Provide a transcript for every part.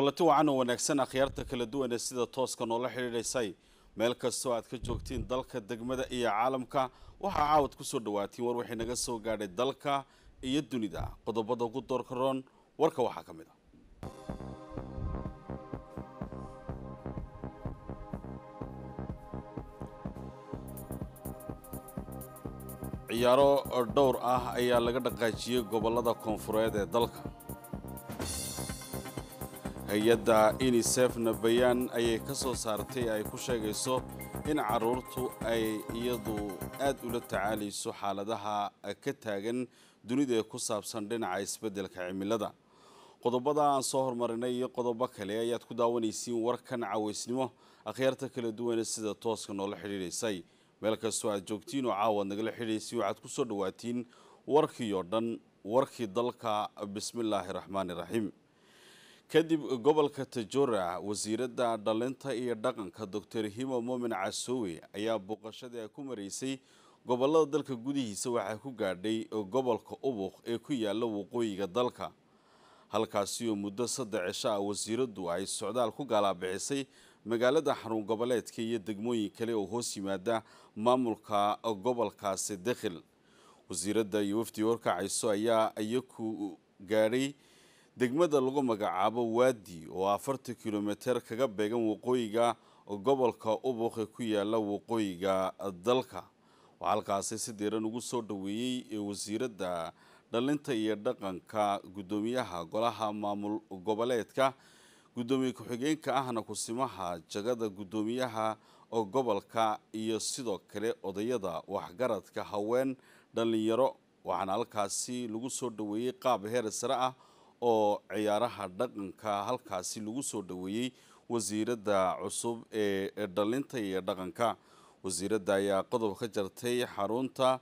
kulanti wacan oo wanaagsan akhyaarta kala duwan sida tooska noola xidhiidhaysay meel kastoo aad ka joogtiin dalka degmada iyo caalamka waxaa caawad ku soo dhawaatiin war waxay naga soo gaadhay dalka iyo dunida qodobada ugu doorka roon warka waxaa ka mid a ah. ciyaaro dhowr ah ayaa laga dhaqaajiyey gobolada koonfureed ee dalka hay-adda unisefna bayaan ayay ka soo saartay ay ku sheegayso in carruurtu ay iyadu aad ula tacaalayso xaaladaha ka taagan dunida ee ku saabsan dhinaca isbeddelka cimilada qodobada aan soo hormarinay iyo qodobo kale ayaad ku daawanaysiin warkan caweysnimo akhyaarta kala duwane sida tooska noola xidhiidhaysay meel kastoo aad joogtiin oo caawaad nagala xidhiidaysay waxaad ku soo dhawaatiin warkii oo dhan warkii dalka bismillaahi raxmaani raxiim kadib gobolka tajoora wasiiradda dhalinta iyo dhaqanka doctor himo momin casoowe ayaa booqashadii ay ku maraysay gobolada dalka gudihiisa waxaa ku gaadhay gobolka ubuq ee ku yaalla waqooyiga dalka halkaasi oo muddo saddex cisho ah wasiiradu ay socdaal ku galaabixisay magaalada xarun goboleedka iyo degmooyin kale oo hoos yimaada maamulka gobolkaasi dekhil wasiiradda iyo wafdi warkacayso ayaa iyaku gaadhay degmada lagu magacaabo waadi oo afartan kilomiter kaga beegan waqooyiga gobolka ubuqi ku yaala waqooyiga dalka waxaa halkaasi si diiran ugu soo dhoweeyey wasiiradda dhalinta iyo dhaqanka guddoomiyaha golaha maamul goboleedka guddoomiye ku-xigeenka ahna kusimaha jagada guddoomiyaha gobolka iyo sidoo kale odayada waxgaradka haween dhallinyaro waxaana halkaasi lagu soo dhoweeyey qaab heer sare ah oo ciyaaraha dhaqanka halkaasi lagu soo dhaweeyey wasiiradda cusub ee dhalinta iyo dhaqanka wasiiradda ayaa qodob ka jartay xarunta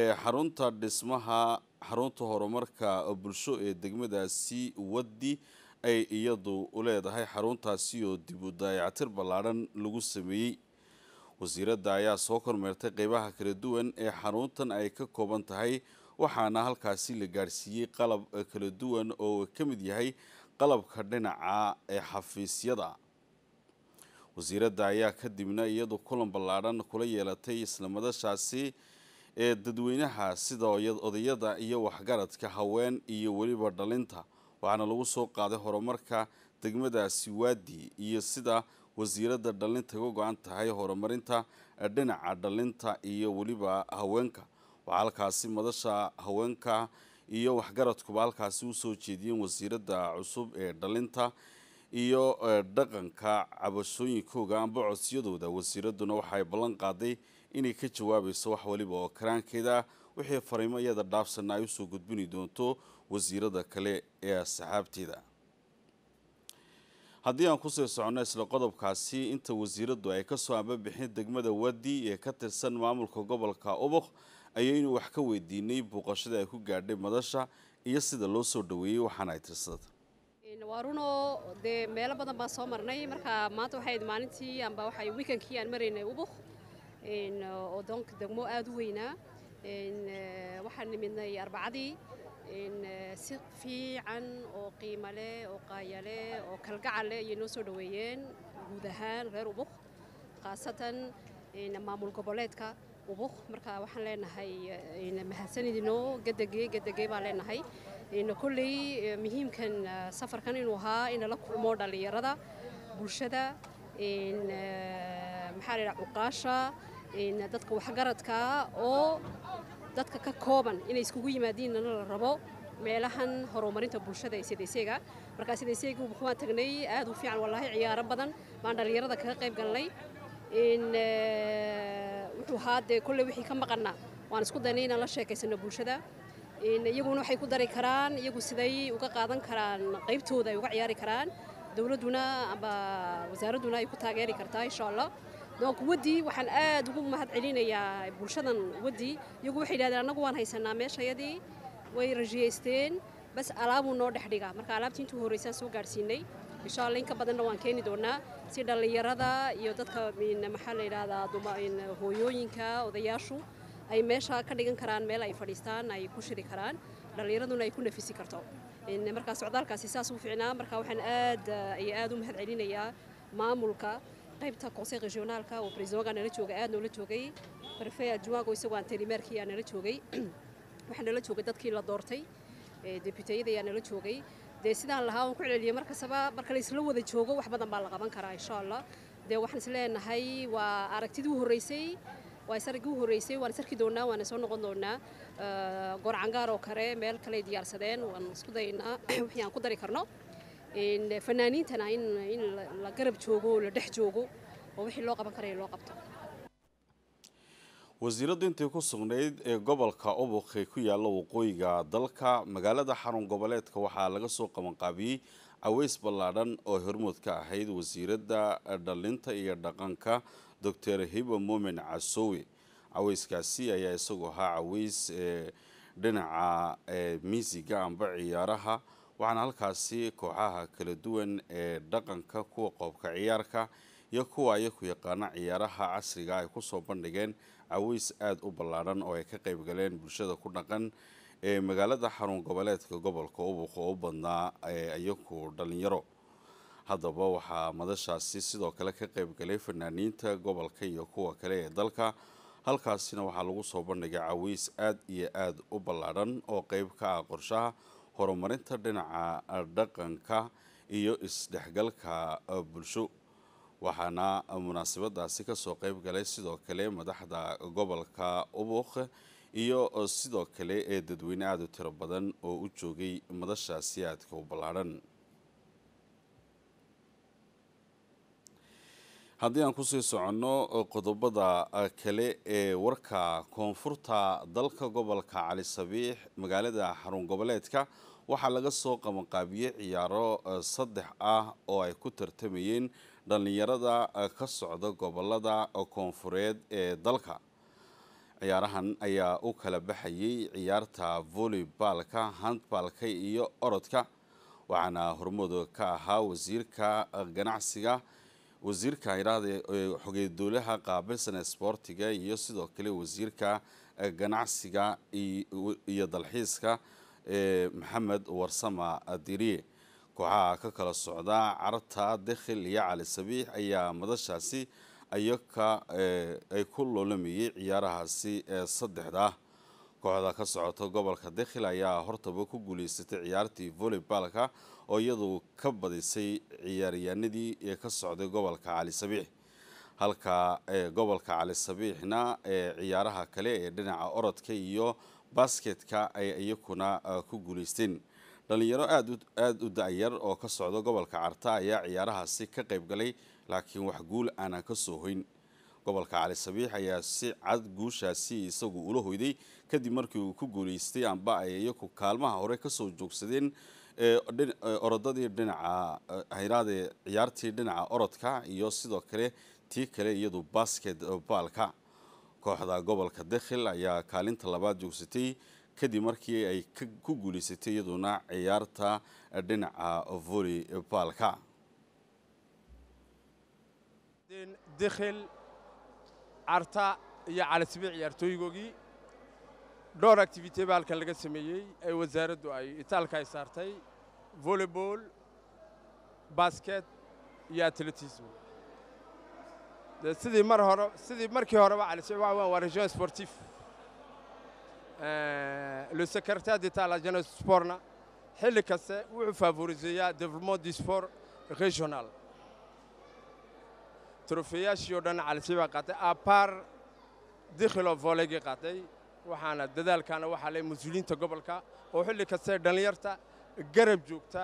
ee xarunta dhismaha xarunta horumarka bulsho ee degmadaasi wadi ay iyadu leedahay xaruntaasi oo dib u daayactir ballaadhan lagu sameeyey wasiiradda ayaa soo kormeertay qeybaha kala duwan ee xaruntan ay ka kooban tahay waxaana halkaasi la gaarsiiyey qalab eh, kala duwan oo ka mid yahay qalabka dhinaca ee eh, xafiisyada wasiiradda ayaa kadibna iyadu kulan ballaadhan kula yeelatay islamadashaasi ee eh, dadweynaha sida odayada iyo waxgaradka haween iyo weliba dhalinta waxaana lagu soo qaaday horumarka degmadaasi waadi iyo sida wasiiradda dhalinta uga go-an tahay horumarinta dhinaca dhalinta iyo weliba haweenka waxaa halkaasi madasha haweenka iyo waxgaradkuba halkaasi usoo jeediyeen wasiiradda cusub ee dhalinta iyo dhaqanka cabashooyinkooga amba codsiyadooda wasiiraduna waxaay ballan qaaday inay ka jawaabayso wax waliba oo karaankeeda wixii fariimo iyada dhaafsanna ay usoo gudbini doonto wasiirada kale ee saxaabteeda haddii aan kusii soconno isla qodobkaasi inta wasiiradu ay kasoo soo bixin degmada wadi ee ka tirsan maamulka gobolka oboq ayaynu wax ka weydiinay booqashada ay ku gaadhay madasha iyo sida loo soo dhoweeyey waxaana ay tirsada waa runoo dee meelo badan baa soo marnay marka maanta waxay ayd maalintii amba waxay wiikankii aan maraynay ubuk oo doonka degmo aada u weynaa eh, waxaan nimidnay arbacadii eh, si fiican oo qiima leh oo qaaya leh oo kalgacal leh ayay noo soo dhoweeyeen guud ahaan reer ubuk khaasatan maamul goboleedka gubo marka waxaan leenahay eh, mahadsan idino gadagey gadagey baan leenahay kolley eh, muhiimkan eh, safarkan inuu ahaa in lala kulmo dhallinyarada bulshada maxaa la yidhaha cuqaasha dadka waxgaradka oo dadka ka kooban inay iskugu yimaadiinna la rabo meelahan horumarinta bulshada ee sidaysega markaa sidaysega waan tagnay aad u fiican wallaahi ciyaaro badan baan dhallinyarada kaga qayb galnay wuxuu haadee kolley wixii ka maqannaa waan isku daynay inaan la sheekaysano bulshada iyaguna waxay ku dari karaan iyagu siday uga qaadan karaan qaybtooda ay uga ciyaari karaan dowladduna amba wasaaradduna ay ku taageeri kartaa insha allah donc waddii waxaan aad ugu mahad celinayaa bulshadan waddii iyagu waxay yidhahdeen annagu waan haysannaa meeshayadii way rajiyaysteen bas alaabuu noo dhex dhigaa marka alaabtii intuu horraysaan soo gaadhsiinay insha allah in ka badanna waan keeni doonaa si dhallinyarada iyo dadka maxaa la yidhaahdaa hooyooyinka odayaashu ay meesha ka dhigan karaan meel ay fadhiistaan ay ku shiri karaan dhallinyaraduna ay ku nafisi karto markaa socdaalkaasi saas u fiicnaa marka waxaan aad iyo eh, aad u mahad celinayaa maamulka qaybta conseil regionaalka oo brisooga nala jooga aad noola joogay barfeya juwago isagoo anterimeerkii yaa nala joogay waxaa nala joogay dadkii la doortay eh, deputeyada yaa nala joogay dee sidaan lahaa oon ku celceliyay mar kastaba marka la isla wada joogo wax badan baa la qaban karaa insha allah dee waxaan is leenahay waa aragtidii u horreysay waa is araggii u horreysay waan is arki doonaa waana soo noqon doonaa goorcangaar oo kale meel kaley diyaarsadeen waan isku dayaynaa wixii aan ku dari karno fanaaniintana in la garab joogo oo la dhex joogo oo wixii loo qaban karaya loo qabto wasiiraddu intii ku sugnayd ee gobolka ubuqe ku yaalla waqooyiga dalka magaalada xarun goboleedka waxaa laga soo qabanqaabiyey caweys ballaadhan oo hormood ka ahayd wasiiradda dhalinta iyo dhaqanka doctor hiba muumin casowe caweyskaasi ayaa isagu ahaa caweys ee eh, dhinaca eh, misiga amba ciyaaraha waxaana halkaasi kooxaha kala duwan ee dhaqanka kuwa qoobka ciyaarka iyo kuwa ay ku yaqaana ciyaaraha casriga ah ay ku soo bandhigeen caweys aada u ballaadhan oo ay ka qayb galeen bulshada ku dhaqan ee magaalada xarun goboleedka gobolka ubuq oo u badnaa iyaku dhallinyaro haddaba waxaa madashaasi sidoo kale ka qayb galay fanaaniinta gobolka iyo kuwa kale ee dalka halkaasina waxaa lagu soo bandhigay caways aad iyo aada u ballaadhan oo qeyb ka ah qorshaha horumarinta dhinaca dhaqanka iyo isdhexgalka bulsho waxaana munaasabadaasi kasoo qeyb galay sidoo kale madaxda gobolka ubuuq iyo sidoo kale ee dadweyne aada u tiro badan oo u joogay madasha siyaadka u ballaadhan haddii aan kusii soconno qodobada kale ee warka koonfurta dalka gobolka cali sabiix magaalada xarun goboleedka waxaa laga soo qabanqaabiyey ciyaaro eh, saddex ah oo ay ku tartamayeen dhallinyarada eh, ka socda gobollada koonfureed ee dalka ciyaarahan ayaa u kala baxayay ciyaarta voleybalka handbalka iyo orodka waxaana hormood ka ahaa wasiirka eh, ganacsiga wasiirka idhaahda eh, xogeed dowlaha qaabilsan ee iyo sidoo kale wasiirka ganacsiga iyo dalxiiska maxamed warsama diriye kooxaha ka kala socda carta dekhil iyo cali sabiix ayaa madashaasi ayaka eh, ay ku loolamayay ciyaarahaasi ee saddexda kooxda ka socota gobolka dekhil ayaa hortaba ku guuleysatay ciyaartii voleybalka oo iyaduu ka badisay ciyaaryahanadii ee ka socday gobolka cali sabiix halka eh, gobolka cali sabiixna ee eh, ciyaaraha kale ee dhinaca orodka iyo basketka ay iyakuna ku guuleysteen dhalinyaro aadaada u da-yar oo ka socda gobolka carta ayaa ciyaarahaasi ka qayb galay laakiin wax guul aanan ka soo hoyn gobolka cali sabiix ayaa si cad guushaasi isagu ula hoyday kadib markii uu ku guulaystay amba ay iyaku kaalmaha hore kasoo joogsadeen orodadii dhinaca hayraadee ciyaartii dhinaca orodka iyo sidoo kale tii kale iyadu basket baalka kooxda gobolka dekhil ayaa kaalinta labaad joogsatay kadib markii ay ku guuleysatay iyaduna ciyaarta dhinaca voleybalka dekhel carta iyo calasbi ciyaartooygoogii dhowr activite ba halkan laga sameeyey ee wasaaraddu ay itaalka ay saartay voleybol basket iyo atletism sidii mar hore sidii markii horeba calasbi waa waa region sportif Eh, le secrétaire d'État à la jeunesse sport na xilli kaste wuxuu favoriseeyaa développement du sport régional trofeeyaashii oo dhan calisi baa qaatay à part dikhilo voleygii qaatay waxaana dadaalkaana waxaa le mas-uuliyiinta gobolka oo xilli kaste dhallinyarta garab joogta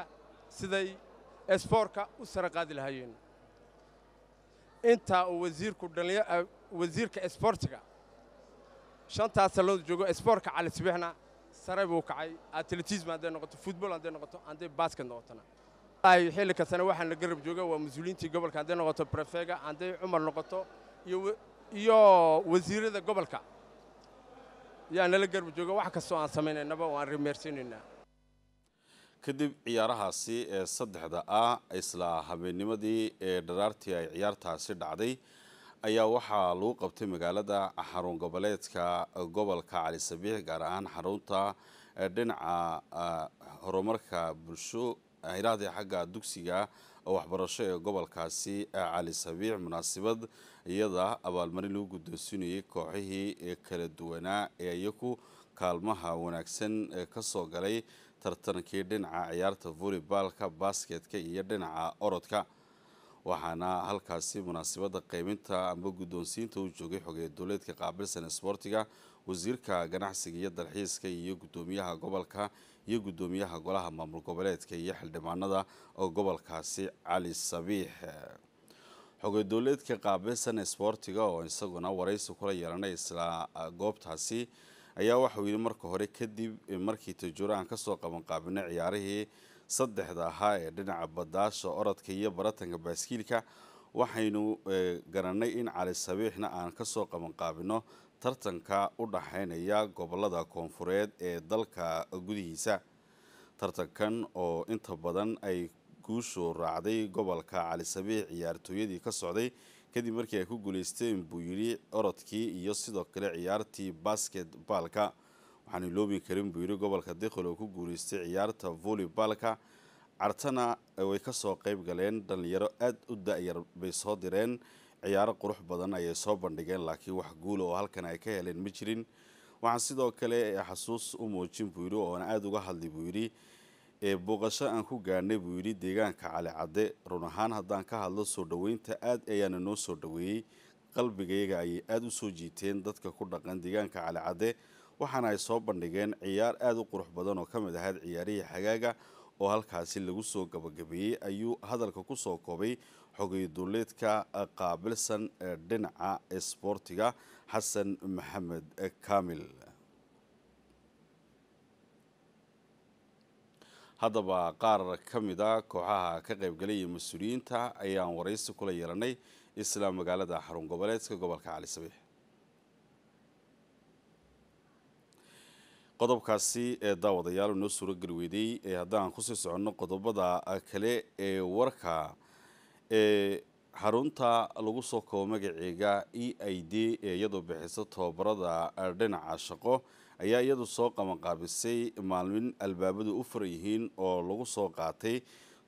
siday esboorka u sara qaadi lahaayeen intaa uu wasiirka euh, esboortiga shantaa sallooda joogo sboorka cali sibixna sare buu kacay atletism hadday noqoto futbol hadday noqoto hadday basket noqotona xilli kastana waxaan la garab jooga waa mas-uuliyiintii gobolka hadday noqoto prefega hadday cumar noqoto iyo wasiirada gobolka yaa nala garab jooga wax kastoo aan samaynaynaba waan rimeersanaynaa kadib ciyaarahaasi ee saddexda ah isla habeennimadii ee dharaartii ay ciyaartaasi dhacday ayaa waxaa lagu qabtay magaalada xarun goboleedka gobolka cali sabiix gaar ahaan xarunta dhinaca horumarka bulsho hirahdii xagga dugsiga waxbarasho ee gobolkaasi cali sabiix munaasibad iyada abaalmarin lagu guddoonsiinayay kooxihii kala duwanaa ee iyaku kaalmaha wanaagsan kasoo galay tartankii dhinaca ciyaarta volleybaalka basketka iyo dhinaca orodka waxaana halkaasi munaasibada qeybinta amba guddoonsiinta uu joogay xogeeye dowleedka qaabilsan isboortiga wasiirka ganacsiga iyo dalxiiska iyo gudoomiyaha gobolka iyo gudoomiyaha golaha maamul goboleedka iyo xildhibaanada oo gobolkaasi cali sabiix xogey dowleedka qaabilsan isboortiga oo isaguna waraysi kula yeelanay isla ah, goobtaasi ayaa waxuu yidhi marka hore kadib markii tajuura aan kasoo qaban qaabinay ciyaarihii saddexda ahaa ee dhinaca badaasha orodka iyo baratanka baaskiilka waxaynu garanay in cali sabiixna aan kasoo qabanqaabino tartanka u dhaxaynaya gobolada koonfureed ee dalka gudihiisa tartankan oo inta badan ay guushu raacday gobolka cali sabiix ciyaartooyadii ka socday kadib markii ay ku guuleysteen buu yidhi orodkii iyo sidoo kale ciyaartii basket waxaan iloobi karin buu yidhi gobolka diqil oo ku guulaystay ciyaarta voleybalka cartana way ka soo qayb galeen dhallinyaro aad u da-yar bay soo direen ciyaaro qurux badan ayay soo bandhigeen laakiin wax guula oo halkan ay ka heleen ma jirin waxaan sidoo kale xasuus u muujin buu yidhi oona aada uga hadli buu yidhi eebuuqasho aan ku gaarnay buu yidhi deegaanka calicadde run ahaan haddaan ka hadlo soo dhoweynta aad ayaana noo soo dhoweeyey qalbigayaga ayay aada u soo jiiteen dadka ku dhaqan deegaanka calicadde waxaana ay soo bandhigeen ciyaar aada u qurux badan oo ka mid ahayd ciyaarihii xagaaga oo halkaasi lagu soo gabagabeeyey ayuu hadalka ku soo koobay xogeyo duuleedka qaabilsan ee dhinaca isboortiga xasan maxamed kaamil haddaba qaar ka mid a ah kooxaha ka qaybgalay iyo mas-uuliyiinta ayaan waraysi kula yeelanay isla magaalada xarun goboleedka gobolka cali sabiix qodobkaasi ee daawadayaal noo suurageli weyday haddaan kusii soconno qodobada kale ee warka ee xarunta lagu soo koobo magaceega e i d ee iyadoo bixisa tobabarada dhinaca shaqo ayaa iyadu soo qabanqaabisay maalmin albaabadu u furan yihiin oo lagu soo qaatay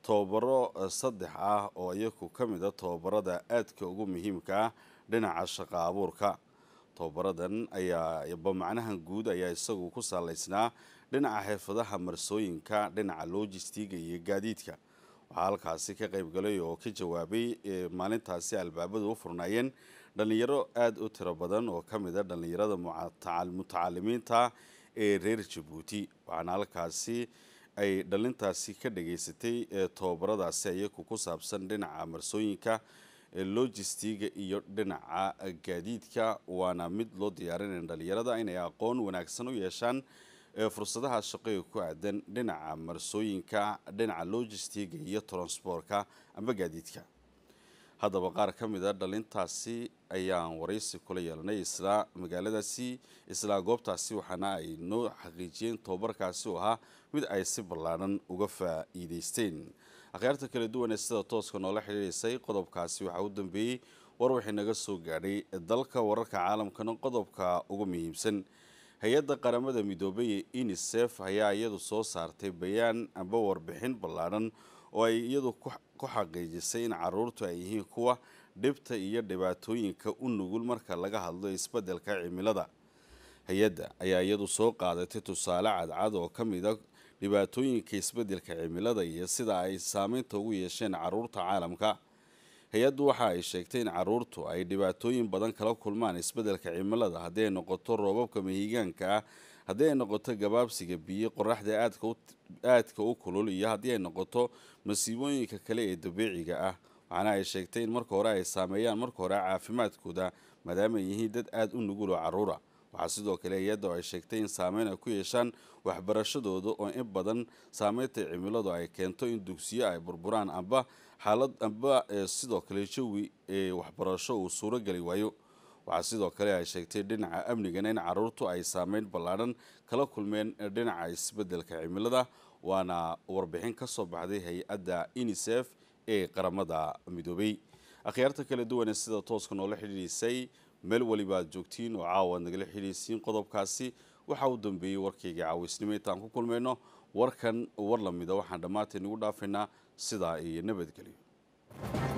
tobabaro saddex ah oo iyaku ka mid a tobabarada aadka ugu muhiimka ah, dhinaca shaqa abuurka tababaradan ayaa ba macnahan guud ayaa isagu ku saalaysnaa dhinaca xirfadaha marsooyinka dhinaca logistiga iyo gaadiidka waxaa halkaasi ka qayb galay oo ka jawaabay maalintaasi albaabada u furnaayeen dhallinyaro aada u tiro badan oo ka mid a ah dhallinyarada mutacalimiinta ee reer jabuuti waxaana halkaasi ay dhallintaasi ka dhageysatay tababaradaasi iyaku ku saabsan dhinaca marsooyinka logistiga iyo dhinaca gaadiidka waana mid loo diyaarinaya dhalinyarada inay aqoon wanaagsan u yeeshaan ee fursadaha shaqoee ku aadan dhinaca marsooyinka dhinaca logistiga iyo transborka ama gaadiidka haddaba qaar ka mid a ah dhalintaasi ayaan wareysi kula yeelanay islaa magaaladaasi islaa goobtaasi waxaana ay noo xaqiijiyeen tobabarkaasi oo ahaa mid ay si ballaadan uga faa'iidaysteen akhyaarta kala duwan ee sida tooska noola xidhiidhaysay qodobkaasi waxaa u dambeeyey warwixii naga soo gaadhay dalka wararka caalamkana qodobka ugu muhiimsan hay-adda qaramada midoobay ee unisef ayaa iyadu soo saartay bayaan amba warbixin ballaadhan oo ay iyadu ku xaqiijisay in caruurtu ay yihiin kuwa dhibta iyo dhibaatooyinka u nugul marka laga hadlo isbeddelka cimilada hay-adda ayaa iyadu soo qaadatay tusaale cadcad oo ka mid a ah dhibaatooyinka isbeddelka cimilada iyo sida ay saameynta ugu yeesheen caruurta caalamka hay-addu waxa ay sheegtay in caruurtu ay dhibaatooyin badan kala kulmaan isbeddelka cimilada haddii ay noqoto roobabka mahiigaanka ah haddii ay noqoto gabaabsiga biyo qoraxda aadka u kulul iyo haddii ay noqoto masiibooyinka kale ee dabiiciga ah waxaana ay sheegtay in marka hore ay saameeyaan marka hore caafimaadkooda maadaama yihiin dad aada u nugul oo caruura waxaa sidoo kale iyadoo ay sheegtay in saameyn ay ku yeeshaan waxbarashadooda oo in badan saameynta cimiladu ay keento in dugsiyo ay burburaan amba xaalad amba e, sidoo kale jawi ee waxbarasho uu suurogeli waayo waxaa sidoo kale ay sheegtay dhinaca amnigana in caruurtu ay saameyn ballaadhan kala kulmeen dhinaca isbeddelka cimilada waana warbixin ka soo baxday hay-adda unisef ee qaramada midoobay akhyaarta kala duwane sida tooska noola xidhiidhisay meel weliba joogtiin oo caawaad nagala xidhiisiin qodobkaasi waxa u dambeeyey warkayga caawaysnimo intaan ku kulmayno warkan war lamida waxaan dhammaantain igu dhaafaynaa sidaa iyo nabadgelyo